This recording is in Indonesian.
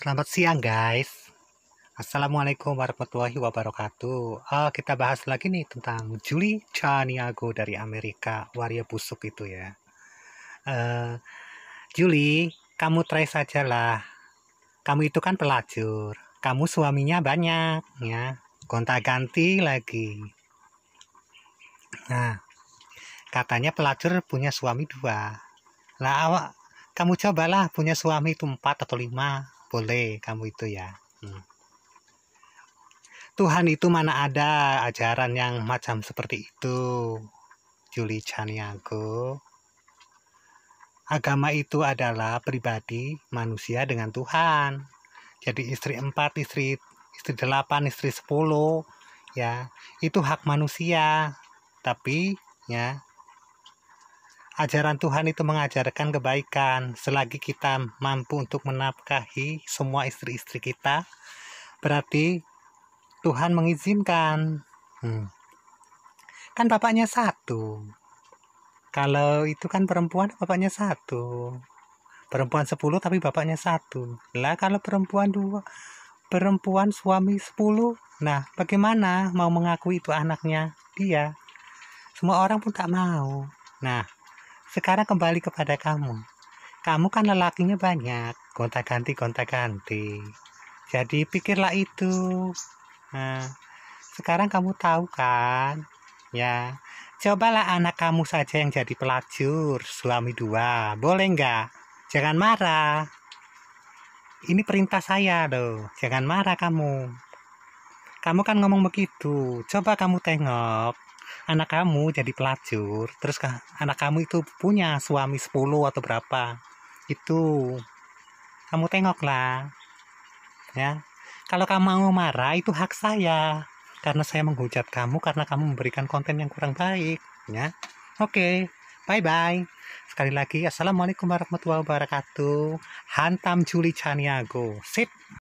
Selamat siang guys. Assalamualaikum warahmatullahi wabarakatuh. Uh, kita bahas lagi nih tentang Julie Chaniago dari Amerika, waria busuk itu ya. Uh, eh, Julie, kamu try sajalah. Kamu itu kan pelacur. Kamu suaminya banyak ya. Gonta-ganti lagi. Nah, katanya pelacur punya suami dua. Lah awak kamu cobalah punya suami itu empat atau lima boleh kamu itu ya hmm. Tuhan itu mana ada ajaran yang macam seperti itu Juli Chaniago agama itu adalah pribadi manusia dengan Tuhan jadi istri empat istri istri delapan istri sepuluh ya itu hak manusia tapi ya ajaran Tuhan itu mengajarkan kebaikan selagi kita mampu untuk menafkahi semua istri-istri kita berarti Tuhan mengizinkan hmm. kan bapaknya satu kalau itu kan perempuan bapaknya satu perempuan sepuluh tapi bapaknya satu lah kalau perempuan dua perempuan suami sepuluh nah bagaimana mau mengakui itu anaknya dia semua orang pun tak mau nah sekarang kembali kepada kamu. Kamu kan lelakinya banyak, gonta ganti gonta ganti. Jadi pikirlah itu. Nah, sekarang kamu tahu kan? Ya, cobalah anak kamu saja yang jadi pelacur, suami dua, boleh nggak? Jangan marah. Ini perintah saya loh, jangan marah kamu. Kamu kan ngomong begitu, coba kamu tengok anak kamu jadi pelacur terus anak kamu itu punya suami 10 atau berapa itu kamu tengoklah ya kalau kamu mau marah itu hak saya karena saya menghujat kamu karena kamu memberikan konten yang kurang baik ya oke okay. bye bye sekali lagi assalamualaikum warahmatullahi wabarakatuh hantam Juli Chaniago. sip